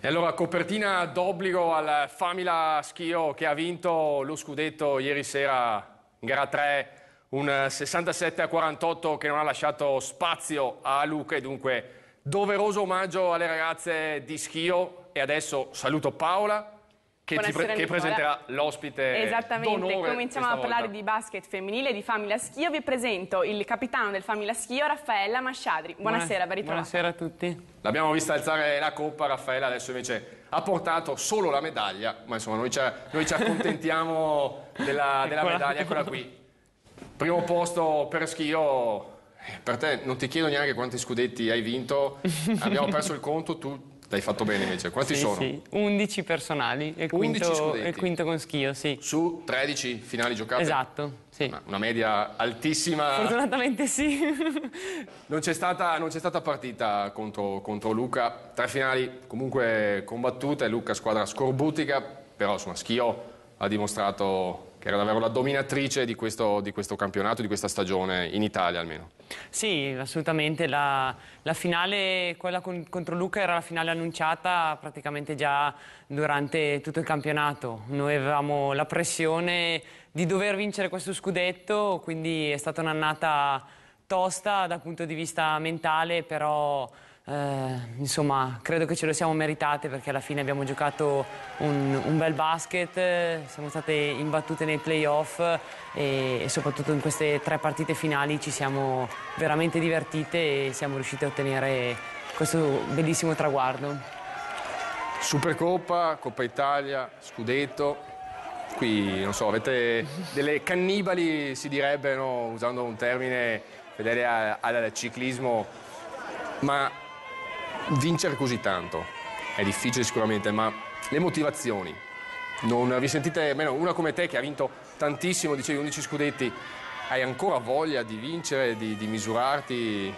E allora copertina d'obbligo al Famila Schio che ha vinto lo scudetto ieri sera in gara 3, un 67 a 48 che non ha lasciato spazio a Luca e dunque doveroso omaggio alle ragazze di Schio e adesso saluto Paola che, pre che presenterà l'ospite Esattamente, cominciamo a parlare volta. di basket femminile di Famila Schio. Vi presento il capitano del Famila Schio, Raffaella Masciadri. Buonasera, ben Buonasera a tutti. L'abbiamo vista alzare la coppa, Raffaella adesso invece ha portato solo la medaglia, ma insomma noi ci, noi ci accontentiamo della, della medaglia, eccola qui. Primo posto per Schio, eh, per te non ti chiedo neanche quanti scudetti hai vinto, abbiamo perso il conto, tu L'hai fatto bene invece, quanti sì, sono? Sì, 11 personali e il quinto, quinto con schio, sì. Su 13 finali giocate? Esatto, sì. Una, una media altissima. Fortunatamente sì. non, c'è stata, stata, partita contro, contro, Luca, tre finali comunque combattute, Luca squadra scorbutica, però insomma schio ha dimostrato che era davvero la dominatrice di questo, di questo, campionato, di questa stagione, in Italia almeno. Sì, assolutamente, la, la finale, quella con, contro Luca era la finale annunciata praticamente già durante tutto il campionato, noi avevamo la pressione di dover vincere questo scudetto, quindi è stata un'annata tosta dal punto di vista mentale, però eh, insomma, credo che ce lo siamo meritate perché alla fine abbiamo giocato un, un bel basket, siamo state imbattute nei playoff e, e, soprattutto in queste tre partite finali ci siamo veramente divertite e siamo riusciti a ottenere questo bellissimo traguardo. Supercoppa, Coppa Italia, Scudetto, qui non so, avete delle cannibali si direbbe, no? usando un termine fedele al ciclismo, ma vincere così tanto. È difficile sicuramente, ma le motivazioni. Non risentite, meno una come te che ha vinto tantissimo, dicevi 11 scudetti, hai ancora voglia di vincere, di, di misurarti?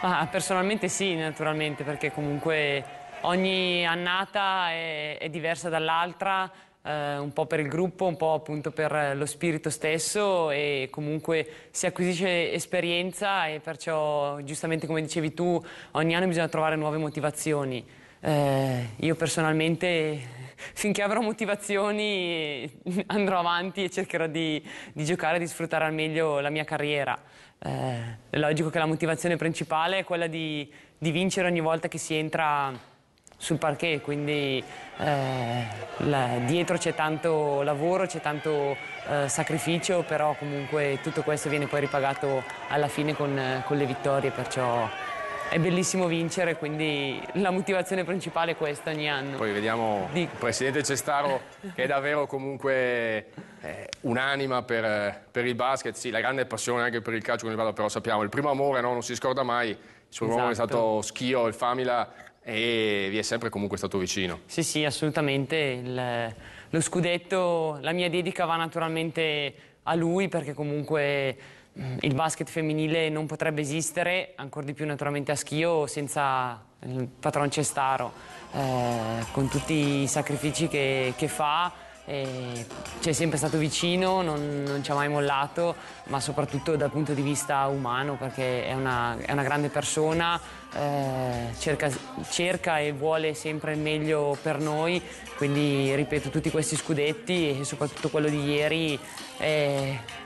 Ah, personalmente sì, naturalmente, perché comunque ogni annata è, è diversa dall'altra eh, un po' per il gruppo, un po' appunto per eh, lo spirito stesso e comunque si acquisisce esperienza e perciò giustamente come dicevi tu ogni anno bisogna trovare nuove motivazioni. Eh, io personalmente finché avrò motivazioni andrò avanti e cercherò di, di giocare e di sfruttare al meglio la mia carriera. Eh, è logico che la motivazione principale è quella di, di vincere ogni volta che si entra sul parquet, quindi eh, là, dietro c'è tanto lavoro, c'è tanto eh, sacrificio, però comunque tutto questo viene poi ripagato alla fine con, con, le vittorie, perciò è bellissimo vincere, quindi la motivazione principale è questa ogni anno. Poi vediamo Di... il presidente Cestaro che è davvero comunque eh, un'anima per, per, il basket, sì, la grande passione anche per il calcio, però sappiamo, il primo amore no? non si scorda mai, il suo esatto. è stato Schio, il Famila e vi è sempre comunque stato vicino. Sì, sì, assolutamente. Il, lo scudetto, la mia dedica va naturalmente a lui perché comunque mm, il basket femminile non potrebbe esistere, ancora di più naturalmente a Schio, senza il patron Cestaro, eh, con tutti i sacrifici che, che fa ci cioè, è sempre stato vicino, non, non, ci ha mai mollato, ma soprattutto dal punto di vista umano perché è una, è una grande persona, eh, cerca, cerca, e vuole sempre il meglio per noi, quindi ripeto tutti questi scudetti e soprattutto quello di ieri è,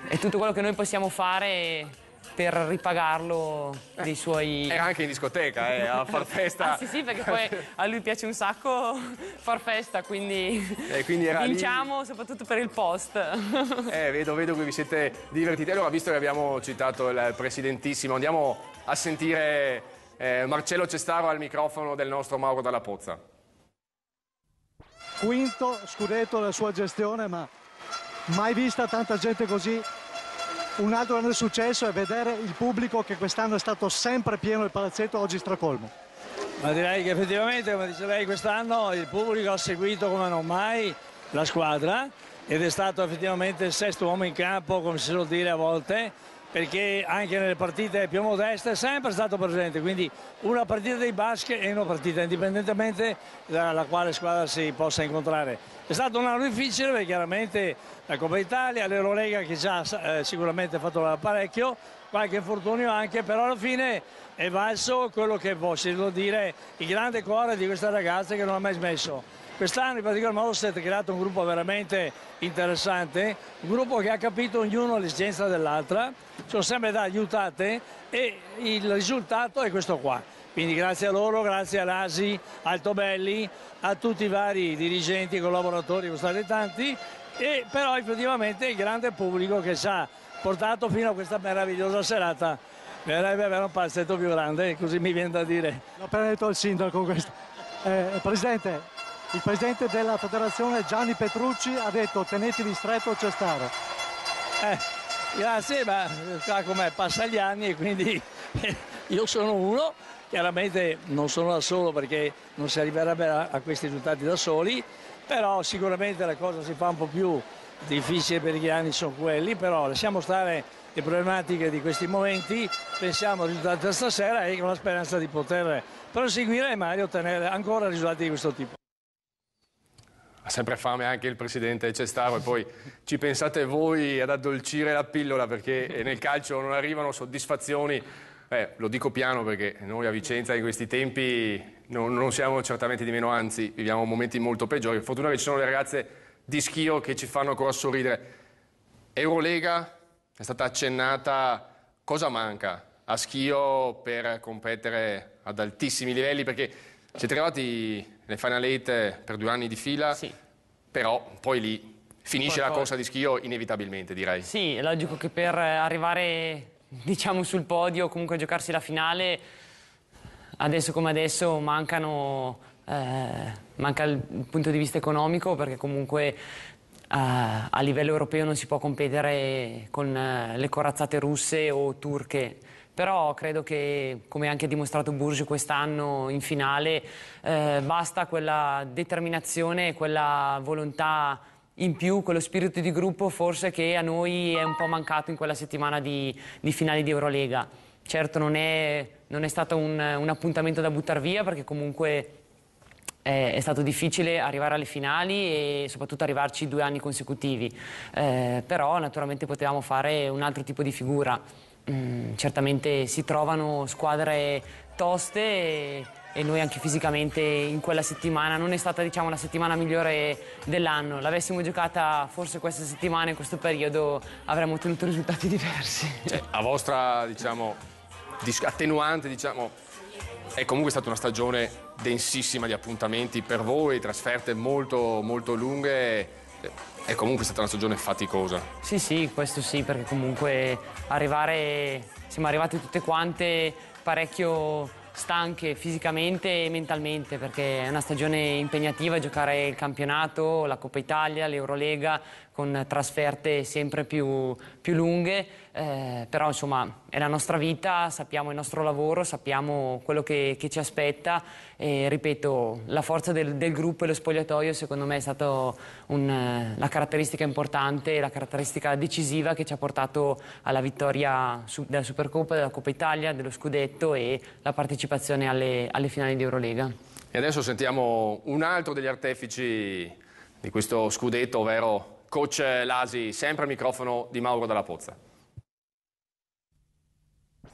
eh, è tutto quello che noi possiamo fare per ripagarlo eh, dei suoi... Era anche in discoteca, eh, a far ah, festa. ah, sì, sì, perché poi a lui piace un sacco far festa, quindi, eh, quindi vinciamo lì... soprattutto per il post. eh, vedo, vedo che vi siete divertiti. Allora, visto che abbiamo citato il presidentissimo, andiamo a sentire eh, Marcello Cestaro al microfono del nostro Mauro Dalla Pozza. Quinto scudetto della sua gestione, ma mai vista tanta gente così un altro grande successo è vedere il pubblico che quest'anno è stato sempre pieno il palazzetto, oggi stracolmo. Ma direi che effettivamente, come dice lei, quest'anno il pubblico ha seguito come non mai la squadra ed è stato effettivamente il sesto uomo in campo, come si suol dire a volte, perché anche nelle partite più modeste è sempre stato presente, quindi una partita dei basket e una partita indipendentemente dalla quale squadra si possa incontrare. È stato un anno difficile perché chiaramente la Coppa Italia, l'Eurolega che già eh, sicuramente ha fatto parecchio, qualche infortunio anche, però alla fine è valso quello che posso dire, il grande cuore di questa ragazza che non ha mai smesso Quest'anno in particolar modo si è creato un gruppo veramente interessante, un gruppo che ha capito ognuno l'esigenza dell'altra, sono sempre da aiutate e il risultato è questo qua. Quindi grazie a loro, grazie a Rasi, Altobelli, a tutti i vari dirigenti e collaboratori, sono stati tanti, e però effettivamente il grande pubblico che ci ha portato fino a questa meravigliosa serata. Verrebbe avere un palazzetto più grande, così mi viene da dire. L'ho appena detto al sindaco questo. Eh, Presidente, il presidente della federazione Gianni Petrucci ha detto tenetevi stretto c'è stare. Eh, grazie, ma qua com'è, passa gli anni e quindi io sono uno, chiaramente non sono da solo perché non si arriverebbe a, a questi risultati da soli, però sicuramente la cosa si fa un po' più difficile per gli anni sono quelli, però lasciamo stare le problematiche di questi momenti, pensiamo ai risultati da stasera e con la speranza di poter proseguire e magari ottenere ancora risultati di questo tipo sempre fame anche il presidente Cestaro e poi ci pensate voi ad addolcire la pillola perché eh, nel calcio non arrivano soddisfazioni. Beh, lo dico piano perché noi a Vicenza in questi tempi non, non siamo certamente di meno, anzi viviamo momenti molto peggiori. Fortuna che ci sono le ragazze di Schio che ci fanno ancora sorridere. Eurolega è stata accennata, cosa manca a Schio per competere ad altissimi livelli? Perché siete arrivati nel Final 8 per due anni di fila, sì. però poi lì finisce Qualcosa. la corsa di schio inevitabilmente, direi. Sì, è logico che per arrivare diciamo, sul podio, comunque a giocarsi la finale, adesso come adesso mancano, eh, manca il punto di vista economico perché comunque Uh, a livello europeo non si può competere con uh, le corazzate russe o turche però credo che, come anche dimostrato Burgi quest'anno in finale, eh, basta quella determinazione, quella volontà in più, quello spirito di gruppo forse che a noi è un po' mancato in quella settimana di, di finale di Eurolega. Certo non è, non è stato un, un, appuntamento da buttare via perché comunque è, eh, è, stato difficile arrivare alle finali e soprattutto arrivarci due anni consecutivi, eh, però naturalmente potevamo fare un altro tipo di figura. Mm, certamente si trovano squadre toste e, e, noi anche fisicamente in quella settimana non è stata diciamo, la settimana migliore dell'anno. L'avessimo giocata forse questa settimana, in questo periodo, avremmo ottenuto risultati diversi. Cioè, a vostra diciamo, attenuante diciamo, è comunque stata una stagione densissima di appuntamenti per voi, trasferte molto, molto lunghe è comunque stata una stagione faticosa. Sì, sì, questo sì, perché comunque arrivare, siamo arrivate tutte quante parecchio stanche fisicamente e mentalmente perché è una stagione impegnativa giocare il campionato, la Coppa Italia, l'Eurolega, con trasferte sempre più, più lunghe, eh, però insomma è la nostra vita, sappiamo il nostro lavoro, sappiamo quello che, che ci aspetta e ripeto la forza del, del, gruppo e lo spogliatoio secondo me è stata la caratteristica importante, la caratteristica decisiva che ci ha portato alla vittoria su, della Supercoppa, della Coppa Italia, dello Scudetto e la partecipazione alle, alle finali di Eurolega. E adesso sentiamo un altro degli artefici di questo scudetto, ovvero Coach Lasi, sempre al microfono di Mauro Dalla Pozza.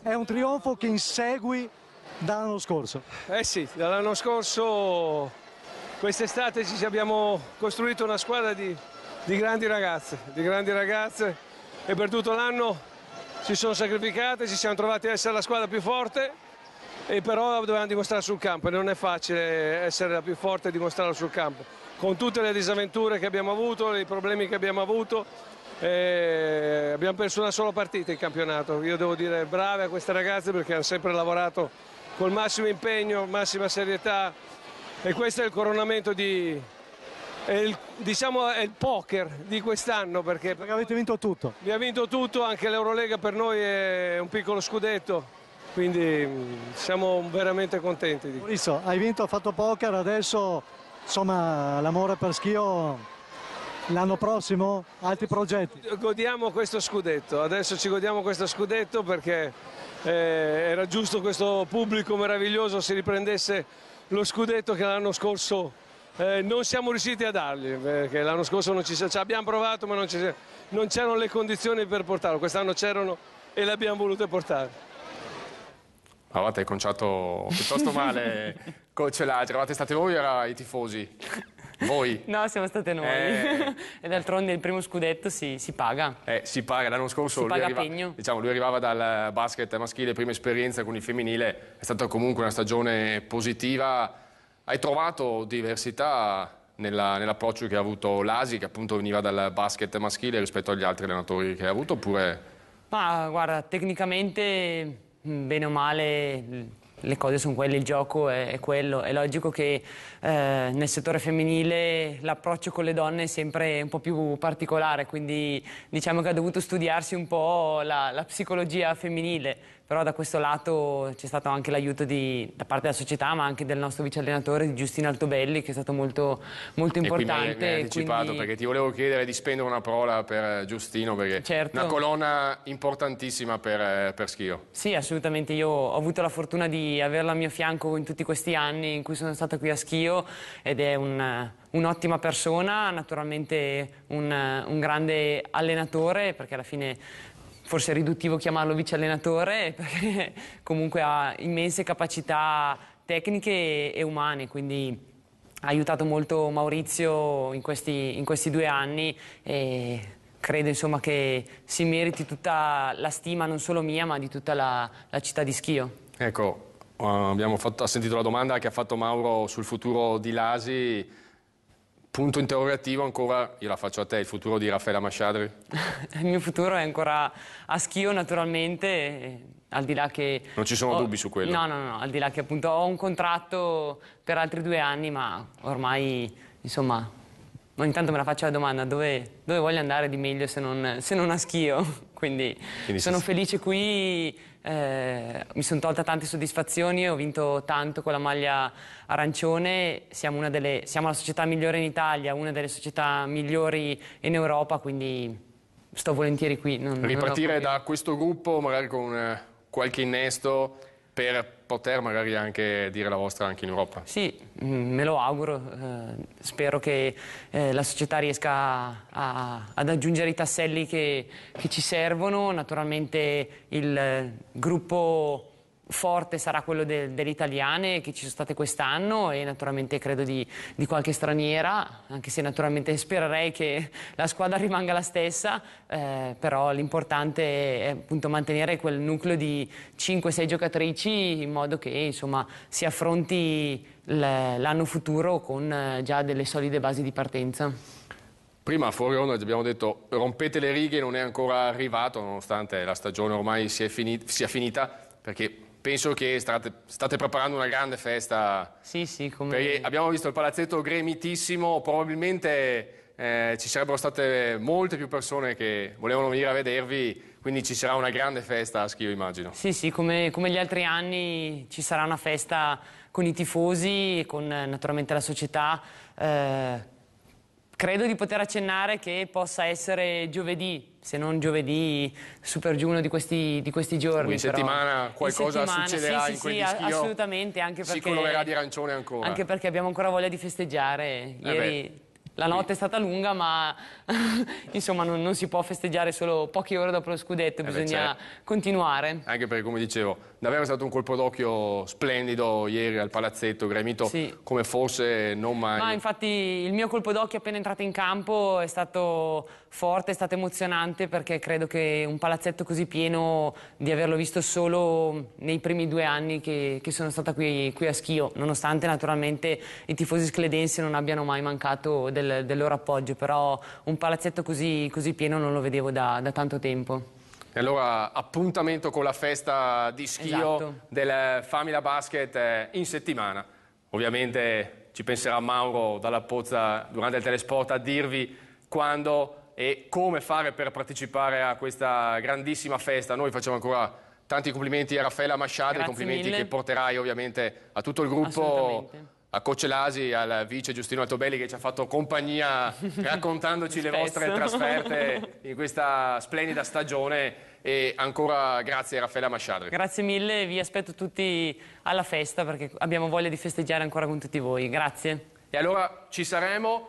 È un trionfo che insegui dall'anno scorso. Eh sì, dall'anno scorso quest'estate ci abbiamo costruito una squadra di, di, grandi ragazze, di grandi ragazze e per tutto l'anno si sono sacrificate, ci siamo trovati ad essere la squadra più forte e però dovevamo dimostrare sul campo e non è facile essere la più forte e dimostrarlo sul campo. Con tutte le disavventure che abbiamo avuto, i problemi che abbiamo avuto, eh, abbiamo perso una sola partita in campionato. Io devo dire brave a queste ragazze perché hanno sempre lavorato col massimo impegno, massima serietà e questo è il coronamento di, è il, diciamo è il poker di quest'anno perché, perché avete vinto tutto. Abbiamo vinto tutto, anche l'Eurolega per noi è un piccolo scudetto quindi siamo veramente contenti. Di... Maurizio, hai vinto, hai fatto poker, adesso insomma l'amore per Schio l'anno prossimo altri progetti? Godiamo questo scudetto, adesso ci godiamo questo scudetto perché eh, era giusto questo pubblico meraviglioso si riprendesse lo scudetto che l'anno scorso eh, non siamo riusciti a dargli perché l'anno scorso non ci, ci abbiamo provato ma non c'erano le condizioni per portarlo, quest'anno c'erano e le abbiamo volute portare. Avevate conciato piuttosto male con Celagri, eravate state voi o eravate i tifosi? Voi? No, siamo state noi. Eh... e d'altronde il primo scudetto si, si paga. Eh, si paga. L'anno scorso si lui, arriva, diciamo, lui arrivava dal basket maschile, prima esperienza con il femminile. È stata comunque una stagione positiva. Hai trovato diversità nell'approccio che ha avuto l'Asi, che appunto veniva dal basket maschile rispetto agli altri allenatori che ha avuto, oppure... Ma guarda, tecnicamente bene o male le cose sono quelle, il gioco è, è quello. È logico che eh, nel settore femminile l'approccio con le donne è sempre un po' più particolare, quindi diciamo che ha dovuto studiarsi un po' la, la psicologia femminile, però da questo lato c'è stato anche l'aiuto da parte della società, ma anche del nostro vice allenatore Giustino Altobelli, che è stato molto, molto importante. E qui mi hai anticipato quindi... perché ti volevo chiedere di spendere una parola per eh, Giustino, perché è certo. una colonna importantissima per, eh, per Schio. Sì, assolutamente, io ho avuto la fortuna di di averla a mio fianco in tutti questi anni in cui sono stata qui a Schio ed è un'ottima persona, naturalmente un, un grande allenatore perché alla fine forse è riduttivo chiamarlo vice allenatore perché comunque ha immense capacità tecniche e umane, quindi ha aiutato molto Maurizio in questi, in questi due anni e credo insomma, che si meriti tutta la stima non solo mia ma di tutta la, la città di Schio. Ecco, eh, abbiamo fatto, ha sentito la domanda che ha fatto Mauro sul futuro di Lasi. Punto interrogativo ancora, io la faccio a te, il futuro di Raffaella Masciadri? il mio futuro è ancora a schio naturalmente, al di là che... Non ci sono ho, dubbi su quello? No, no, no, al di là che appunto ho un contratto per altri due anni, ma ormai, insomma, ogni tanto me la faccio la domanda, dove, dove voglio andare di meglio se non, se non a schio? Quindi, Quindi sono sì. felice qui, eh, mi sono tolta tante soddisfazioni, ho vinto tanto con la maglia arancione, siamo, delle, siamo la società migliore in Italia, una delle società migliori in Europa, quindi sto volentieri qui. Non, Ripartire non da questo gruppo magari con eh, qualche innesto per poter magari anche dire la vostra anche in Europa. Sì, mm, me lo auguro, eh, spero che eh, la società riesca a, ad aggiungere i tasselli che, che ci servono, naturalmente il eh, gruppo forte sarà quello de, delle italiane che ci sono state quest'anno e naturalmente credo di, di, qualche straniera, anche se naturalmente spererei che la squadra rimanga la stessa, eh, però l'importante è appunto mantenere quel nucleo di 5-6 giocatrici in modo che insomma, si affronti l'anno futuro con eh, già delle solide basi di partenza. Prima fuori onda abbiamo detto rompete le righe, non è ancora arrivato nonostante la stagione ormai sia, finita, sia finita perché penso che state, state, preparando una grande festa. Sì, sì, come... abbiamo visto il palazzetto gremitissimo, probabilmente eh, ci sarebbero state molte più persone che volevano venire a vedervi, quindi ci sarà una grande festa a Schio, immagino. Sì, sì, come, come gli altri anni ci sarà una festa con i tifosi, con naturalmente la società. Eh Credo di poter accennare che possa essere giovedì, se non giovedì, super giù uno di questi, di questi giorni. Quindi settimana qualcosa settimana, succederà sì, in sì, quel sì, dischio, assolutamente, anche perché... Si colorerà di arancione ancora. Anche perché abbiamo ancora voglia di festeggiare. Eh Ieri... Eh la notte è stata lunga, ma insomma non, non, si può festeggiare solo poche ore dopo lo scudetto, eh beh, bisogna certo. continuare. Anche perché, come dicevo, davvero è stato un colpo d'occhio splendido ieri al palazzetto Gremito, sì. come forse non mai. Ma infatti il mio colpo d'occhio appena entrato in campo è stato forte, è stato emozionante perché credo che un palazzetto così pieno di averlo visto solo nei primi due anni che, che sono stata qui, qui, a Schio, nonostante naturalmente i tifosi scledensi non abbiano mai mancato del, del loro appoggio, però un palazzetto così, così, pieno non lo vedevo da, da tanto tempo. E allora appuntamento con la festa di schio esatto. del Famila Basket eh, in settimana. Ovviamente ci penserà Mauro dalla Pozza durante il telesport a dirvi quando e come fare per partecipare a questa grandissima festa. Noi facciamo ancora tanti complimenti a Raffaella Masciadri, complimenti mille. che porterai ovviamente a tutto il gruppo a Cocelasi, al vice Giustino Altobelli che ci ha fatto compagnia raccontandoci le vostre trasferte in questa splendida stagione e ancora grazie Raffaella Masciadri. Grazie mille, vi aspetto tutti alla festa perché abbiamo voglia di festeggiare ancora con tutti voi, grazie. E allora ci saremo.